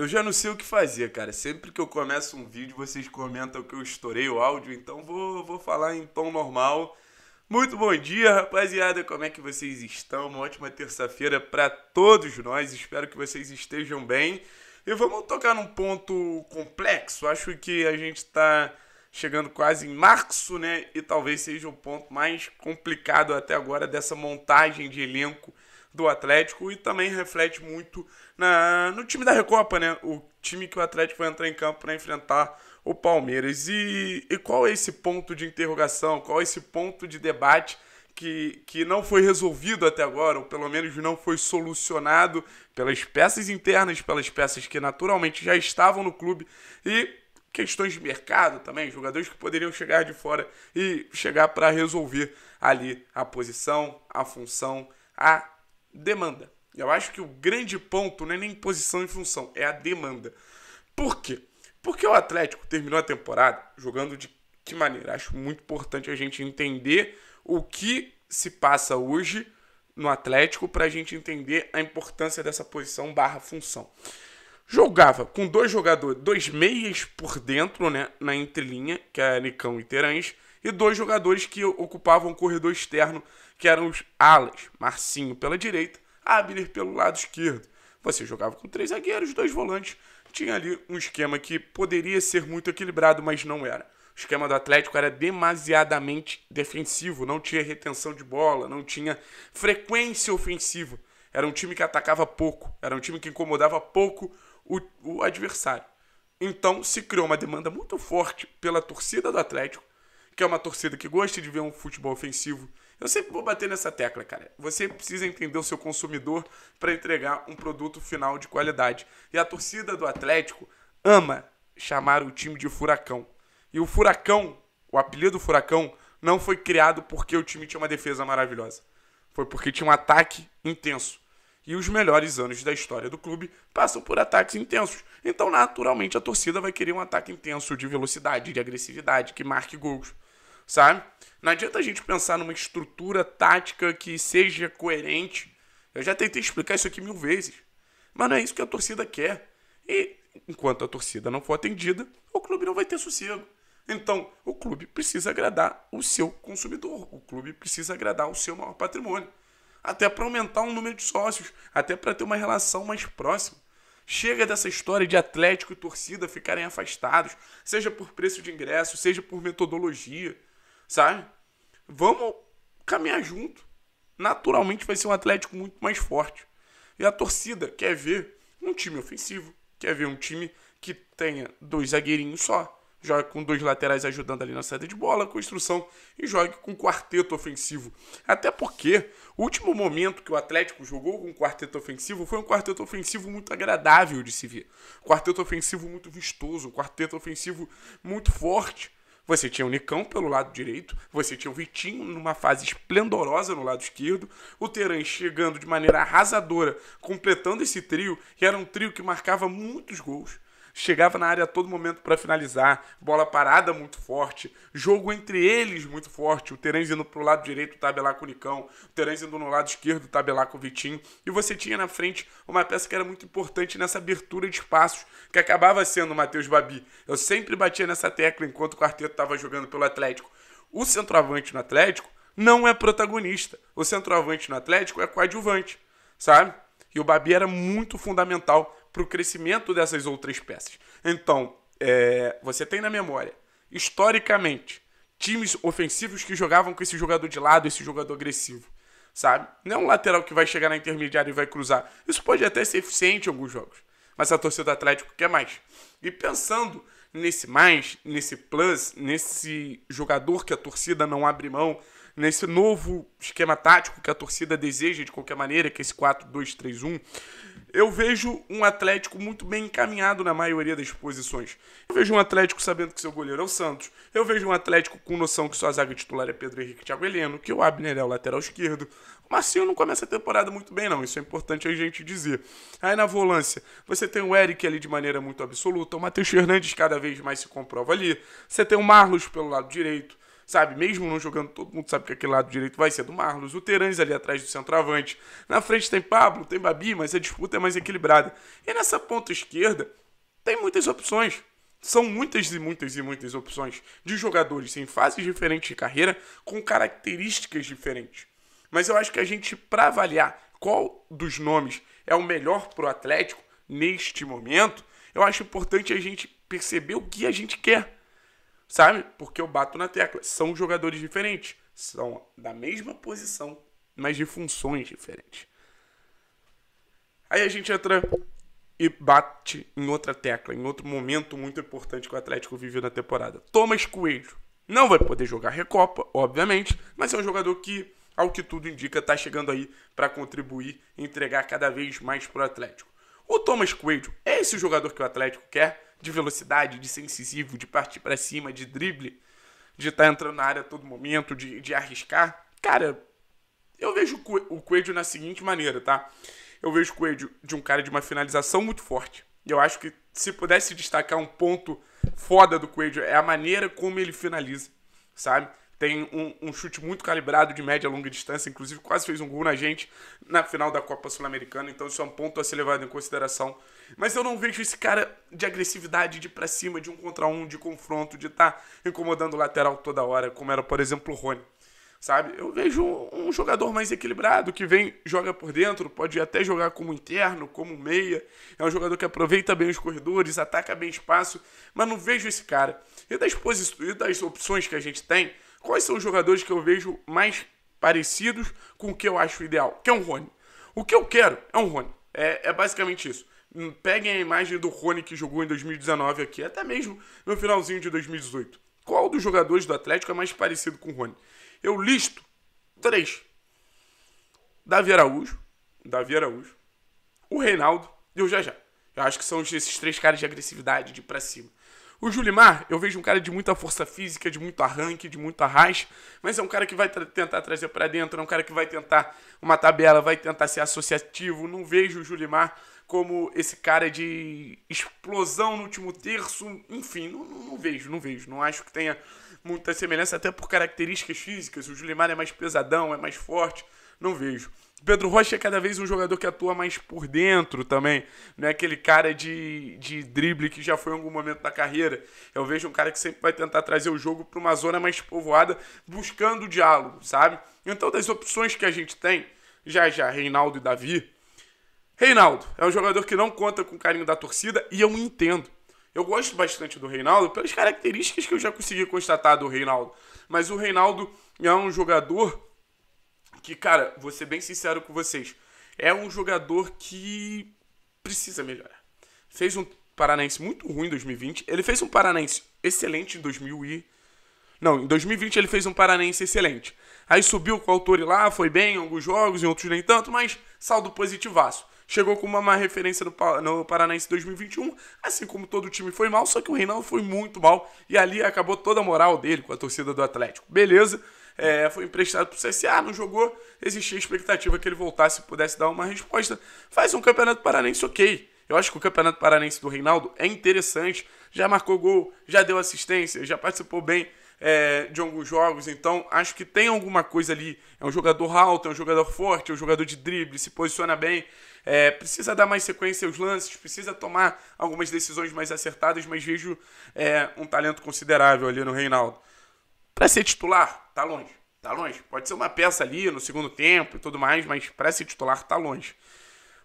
Eu já não sei o que fazer, cara. Sempre que eu começo um vídeo, vocês comentam que eu estourei o áudio, então vou, vou falar em tom normal. Muito bom dia, rapaziada. Como é que vocês estão? Uma ótima terça-feira para todos nós. Espero que vocês estejam bem. E vamos tocar num ponto complexo. Acho que a gente está chegando quase em março, né? E talvez seja o ponto mais complicado até agora dessa montagem de elenco do Atlético e também reflete muito na, no time da Recopa, né? O time que o Atlético vai entrar em campo para enfrentar o Palmeiras. E, e qual é esse ponto de interrogação? Qual é esse ponto de debate que, que não foi resolvido até agora, ou pelo menos não foi solucionado pelas peças internas, pelas peças que naturalmente já estavam no clube e questões de mercado também, jogadores que poderiam chegar de fora e chegar para resolver ali a posição, a função, a demanda. Eu acho que o grande ponto não é nem posição e função, é a demanda. Por quê? Porque o Atlético terminou a temporada jogando de que maneira? Acho muito importante a gente entender o que se passa hoje no Atlético para a gente entender a importância dessa posição barra função. Jogava com dois jogadores, dois meias por dentro, né, na entrelinha, que é Nicão e Terãs, e dois jogadores que ocupavam o corredor externo, que eram os alas, Marcinho pela direita, Abner pelo lado esquerdo. Você jogava com três zagueiros, dois volantes, tinha ali um esquema que poderia ser muito equilibrado, mas não era. O esquema do Atlético era demasiadamente defensivo, não tinha retenção de bola, não tinha frequência ofensiva. Era um time que atacava pouco, era um time que incomodava pouco o, o adversário. Então se criou uma demanda muito forte pela torcida do Atlético que é uma torcida que gosta de ver um futebol ofensivo, eu sempre vou bater nessa tecla, cara. Você precisa entender o seu consumidor para entregar um produto final de qualidade. E a torcida do Atlético ama chamar o time de Furacão. E o Furacão, o apelido Furacão, não foi criado porque o time tinha uma defesa maravilhosa. Foi porque tinha um ataque intenso. E os melhores anos da história do clube passam por ataques intensos. Então, naturalmente, a torcida vai querer um ataque intenso de velocidade, de agressividade, que marque gols sabe? Não adianta a gente pensar numa estrutura tática que seja coerente. Eu já tentei explicar isso aqui mil vezes. Mas não é isso que a torcida quer. E enquanto a torcida não for atendida, o clube não vai ter sossego. Então, o clube precisa agradar o seu consumidor, o clube precisa agradar o seu maior patrimônio. Até para aumentar o número de sócios, até para ter uma relação mais próxima. Chega dessa história de Atlético e torcida ficarem afastados, seja por preço de ingresso, seja por metodologia sabe? Vamos caminhar junto. Naturalmente vai ser um Atlético muito mais forte. E a torcida quer ver um time ofensivo, quer ver um time que tenha dois zagueirinhos só, joga com dois laterais ajudando ali na saída de bola, construção e jogue com quarteto ofensivo. Até porque o último momento que o Atlético jogou com quarteto ofensivo foi um quarteto ofensivo muito agradável de se ver. quarteto ofensivo muito vistoso, quarteto ofensivo muito forte. Você tinha o Nicão pelo lado direito, você tinha o Vitinho numa fase esplendorosa no lado esquerdo, o Teran chegando de maneira arrasadora, completando esse trio, que era um trio que marcava muitos gols chegava na área a todo momento para finalizar, bola parada muito forte, jogo entre eles muito forte, o Terence indo pro lado direito, tabelar com o Nicão, o Terence indo no lado esquerdo, tabelar com o Vitinho, e você tinha na frente uma peça que era muito importante nessa abertura de espaços, que acabava sendo o Matheus Babi. Eu sempre batia nessa tecla enquanto o quarteto estava jogando pelo Atlético. O centroavante no Atlético não é protagonista. O centroavante no Atlético é coadjuvante, sabe? E o Babi era muito fundamental para o crescimento dessas outras peças. Então, é, você tem na memória, historicamente, times ofensivos que jogavam com esse jogador de lado, esse jogador agressivo, sabe? Não é um lateral que vai chegar na intermediária e vai cruzar. Isso pode até ser eficiente em alguns jogos, mas a torcida do Atlético quer mais. E pensando nesse mais, nesse plus, nesse jogador que a torcida não abre mão, nesse novo esquema tático que a torcida deseja de qualquer maneira, que é esse 4-2-3-1, eu vejo um Atlético muito bem encaminhado na maioria das posições. Eu vejo um Atlético sabendo que seu goleiro é o Santos. Eu vejo um Atlético com noção que sua zaga titular é Pedro Henrique Thiago Heleno, que o Abner é o lateral esquerdo. O Marcinho não começa a temporada muito bem, não. Isso é importante a gente dizer. Aí na volância, você tem o Eric ali de maneira muito absoluta. O Matheus Fernandes cada vez mais se comprova ali. Você tem o Marlos pelo lado direito sabe? Mesmo não jogando, todo mundo sabe que aquele lado direito vai ser do Marlos. O Terães ali atrás do centroavante. Na frente tem Pablo, tem Babi, mas a disputa é mais equilibrada. E nessa ponta esquerda tem muitas opções. São muitas e muitas e muitas opções de jogadores em fases diferentes de carreira, com características diferentes. Mas eu acho que a gente, para avaliar qual dos nomes é o melhor para o Atlético neste momento, eu acho importante a gente perceber o que a gente quer. Sabe? Porque eu bato na tecla. São jogadores diferentes. São da mesma posição, mas de funções diferentes. Aí a gente entra e bate em outra tecla, em outro momento muito importante que o Atlético viveu na temporada. Thomas Coelho. Não vai poder jogar Recopa, obviamente, mas é um jogador que, ao que tudo indica, está chegando aí para contribuir e entregar cada vez mais para o Atlético. O Thomas Coelho é esse jogador que o Atlético quer? de velocidade, de ser incisivo, de partir para cima, de drible, de estar tá entrando na área a todo momento, de, de arriscar. Cara, eu vejo o Coelho na seguinte maneira, tá? Eu vejo o Coelho de um cara de uma finalização muito forte. Eu acho que se pudesse destacar um ponto foda do Coelho é a maneira como ele finaliza, sabe? Tem um, um chute muito calibrado de média e longa distância, inclusive quase fez um gol na gente na final da Copa Sul-Americana, então isso é um ponto a ser levado em consideração. Mas eu não vejo esse cara de agressividade, de pra cima, de um contra um, de confronto, de estar tá incomodando o lateral toda hora, como era, por exemplo, o Rony sabe? Eu vejo um jogador mais equilibrado, que vem, joga por dentro, pode até jogar como interno, como meia. É um jogador que aproveita bem os corredores, ataca bem espaço, mas não vejo esse cara. E das, e das opções que a gente tem, Quais são os jogadores que eu vejo mais parecidos com o que eu acho ideal? Que é um Rony. O que eu quero é um Rony. É, é basicamente isso. Peguem a imagem do Rony que jogou em 2019 aqui, até mesmo no finalzinho de 2018. Qual dos jogadores do Atlético é mais parecido com o Rony? Eu listo três. Davi Araújo, Davi Araújo, o Reinaldo e o Jajá. Eu acho que são esses três caras de agressividade, de pra cima. O Julimar, eu vejo um cara de muita força física, de muito arranque, de muito arraste, mas é um cara que vai tra tentar trazer para dentro, é um cara que vai tentar uma tabela, vai tentar ser associativo. Não vejo o Julimar como esse cara de explosão no último terço. Enfim, não, não, não vejo, não vejo. Não acho que tenha muita semelhança, até por características físicas. O Julimar é mais pesadão, é mais forte não vejo. Pedro Rocha é cada vez um jogador que atua mais por dentro também. Não é aquele cara de, de drible que já foi em algum momento da carreira. Eu vejo um cara que sempre vai tentar trazer o jogo para uma zona mais povoada, buscando o diálogo, sabe? Então, das opções que a gente tem, já já, Reinaldo e Davi. Reinaldo é um jogador que não conta com o carinho da torcida e eu entendo. Eu gosto bastante do Reinaldo pelas características que eu já consegui constatar do Reinaldo. Mas o Reinaldo é um jogador que, cara, vou ser bem sincero com vocês. É um jogador que precisa melhorar. Fez um Paranaense muito ruim em 2020. Ele fez um Paranaense excelente em 2000 e... Não, em 2020 ele fez um Paranense excelente. Aí subiu com o Autori lá, foi bem em alguns jogos, em outros nem tanto, mas saldo positivaço. Chegou com uma má referência no, no Paranense 2021, assim como todo o time foi mal, só que o Reinaldo foi muito mal e ali acabou toda a moral dele com a torcida do Atlético. Beleza, é, foi emprestado para o CSA, não jogou, existia a expectativa que ele voltasse e pudesse dar uma resposta. Faz um campeonato paranense ok. Eu acho que o campeonato paranense do Reinaldo é interessante, já marcou gol, já deu assistência, já participou bem é, de alguns jogos, então acho que tem alguma coisa ali. É um jogador alto, é um jogador forte, é um jogador de drible, se posiciona bem, é, precisa dar mais sequência aos lances, precisa tomar algumas decisões mais acertadas, mas vejo é, um talento considerável ali no Reinaldo. Para ser titular, tá longe. Tá longe. Pode ser uma peça ali no segundo tempo e tudo mais, mas para ser titular, tá longe.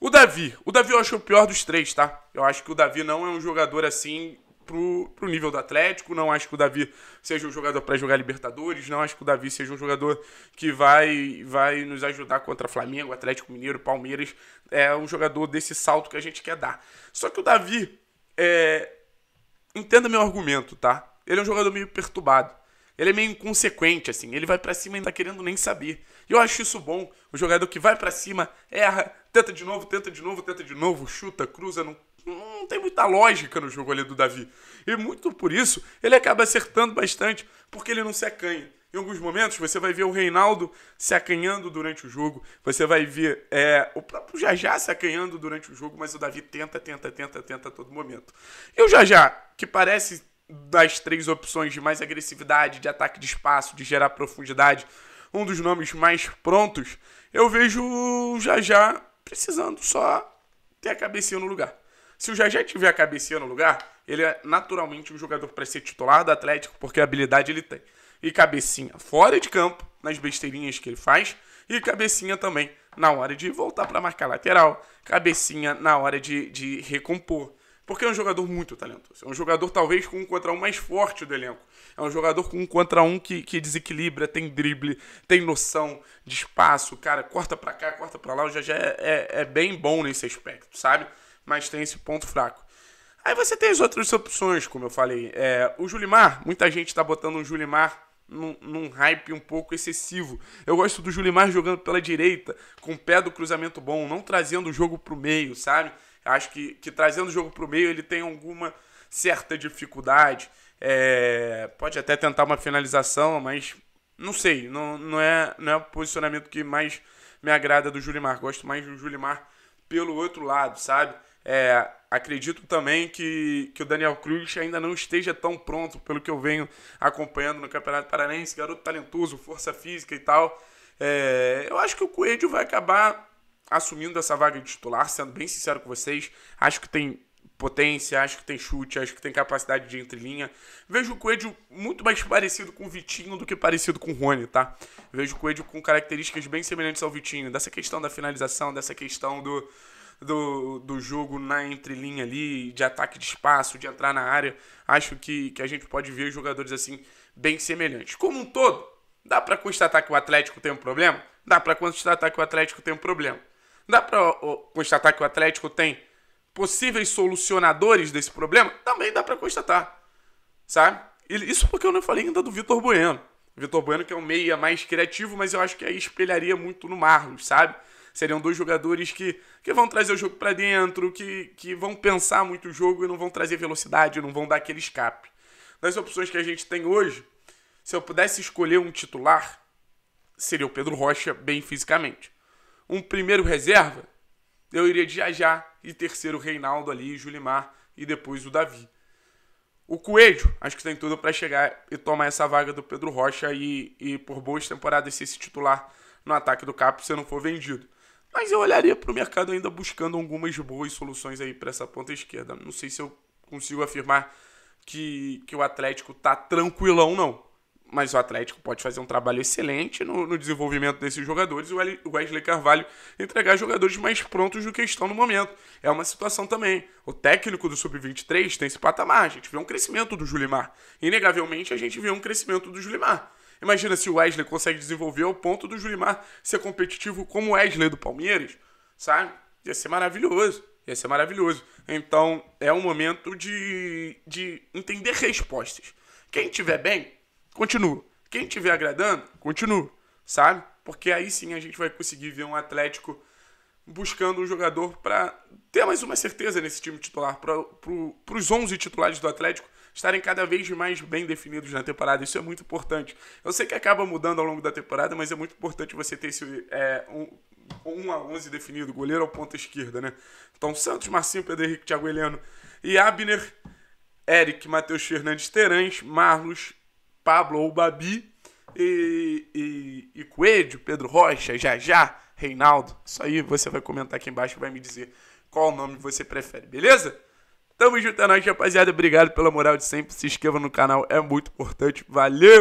O Davi. O Davi eu acho o pior dos três, tá? Eu acho que o Davi não é um jogador assim pro, pro nível do Atlético. Não acho que o Davi seja um jogador para jogar Libertadores. Não acho que o Davi seja um jogador que vai, vai nos ajudar contra Flamengo, Atlético Mineiro, Palmeiras. É um jogador desse salto que a gente quer dar. Só que o Davi, é... entenda meu argumento, tá? Ele é um jogador meio perturbado. Ele é meio inconsequente, assim. Ele vai para cima e não tá querendo nem saber. E eu acho isso bom. O jogador que vai para cima, erra, tenta de novo, tenta de novo, tenta de novo, chuta, cruza, não, não tem muita lógica no jogo ali do Davi. E muito por isso, ele acaba acertando bastante, porque ele não se acanha. Em alguns momentos, você vai ver o Reinaldo se acanhando durante o jogo, você vai ver é, o próprio Jajá se acanhando durante o jogo, mas o Davi tenta, tenta, tenta, tenta a todo momento. E o Jajá, que parece das três opções de mais agressividade, de ataque de espaço, de gerar profundidade, um dos nomes mais prontos, eu vejo o Jajá precisando só ter a cabecinha no lugar. Se o Jajá tiver a cabecinha no lugar, ele é naturalmente um jogador para ser titular do Atlético, porque a habilidade ele tem. E cabecinha fora de campo, nas besteirinhas que ele faz, e cabecinha também na hora de voltar para marcar lateral, cabecinha na hora de, de recompor porque é um jogador muito talentoso. É um jogador, talvez, com um contra um mais forte do elenco. É um jogador com um contra um que, que desequilibra, tem drible, tem noção de espaço, cara, corta pra cá, corta pra lá. O Jajá é, é, é bem bom nesse aspecto, sabe? Mas tem esse ponto fraco. Aí você tem as outras opções, como eu falei. É, o Julimar, muita gente tá botando o Julimar num, num, hype um pouco excessivo. Eu gosto do Julimar jogando pela direita, com o pé do cruzamento bom, não trazendo o jogo pro meio, sabe? Acho que, que trazendo o jogo para o meio ele tem alguma certa dificuldade. É, pode até tentar uma finalização, mas não sei. Não, não, é, não é o posicionamento que mais me agrada do Julimar. Gosto mais do Julimar pelo outro lado, sabe? É, acredito também que, que o Daniel Cruz ainda não esteja tão pronto, pelo que eu venho acompanhando no Campeonato Paranense. Garoto talentoso, força física e tal. É, eu acho que o Coelho vai acabar assumindo essa vaga de titular, sendo bem sincero com vocês, acho que tem potência, acho que tem chute, acho que tem capacidade de entrelinha. Vejo o Coelho muito mais parecido com o Vitinho do que parecido com o Rony, tá? Vejo o Coelho com características bem semelhantes ao Vitinho, dessa questão da finalização, dessa questão do, do, do jogo na entrelinha ali, de ataque de espaço, de entrar na área. Acho que, que a gente pode ver jogadores assim bem semelhantes. Como um todo, dá para constatar que o Atlético tem um problema? Dá para constatar que o Atlético tem um problema. Dá para constatar que o Atlético tem possíveis solucionadores desse problema? Também dá para constatar, sabe? Isso porque eu não falei ainda do Vitor Bueno. Vitor Bueno que é um meia mais criativo, mas eu acho que aí espelharia muito no Marlos, sabe? Seriam dois jogadores que, que vão trazer o jogo para dentro, que, que vão pensar muito o jogo e não vão trazer velocidade, não vão dar aquele escape. Das opções que a gente tem hoje, se eu pudesse escolher um titular, seria o Pedro Rocha, bem fisicamente um primeiro reserva, eu iria de Jajá e terceiro Reinaldo ali, Julimar e depois o Davi. O Coelho, acho que tem tudo para chegar e tomar essa vaga do Pedro Rocha e, e por boas temporadas ser esse titular no ataque do Cap se não for vendido. Mas eu olharia para o mercado ainda buscando algumas boas soluções aí para essa ponta esquerda. Não sei se eu consigo afirmar que, que o Atlético tá tranquilão, não mas o Atlético pode fazer um trabalho excelente no, no desenvolvimento desses jogadores e o Wesley Carvalho entregar jogadores mais prontos do que estão no momento. É uma situação também. O técnico do Sub-23 tem esse patamar. A gente vê um crescimento do Julimar. Inegavelmente, a gente vê um crescimento do Julimar. Imagina se o Wesley consegue desenvolver ao ponto do Julimar ser competitivo como o Wesley do Palmeiras, sabe? Ia ser maravilhoso. Ia ser maravilhoso. Então, é um momento de, de entender respostas. Quem tiver bem, continuo. Quem estiver agradando, continuo, sabe? Porque aí sim a gente vai conseguir ver um Atlético buscando um jogador para ter mais uma certeza nesse time titular, para pro, os 11 titulares do Atlético estarem cada vez mais bem definidos na temporada. Isso é muito importante. Eu sei que acaba mudando ao longo da temporada, mas é muito importante você ter esse é, um, 1 a 11 definido, goleiro ao ponta esquerda, né? Então, Santos, Marcinho, Pedro Henrique, Thiago Heleno e Abner, Eric, Matheus Fernandes, Terãs, Marlos, Pablo ou Babi. E, e, e Coelho, Pedro Rocha, Já, Já, Reinaldo. Isso aí você vai comentar aqui embaixo e vai me dizer qual nome você prefere, beleza? Tamo junto, é nóis, rapaziada. Obrigado pela moral de sempre. Se inscreva no canal, é muito importante. Valeu!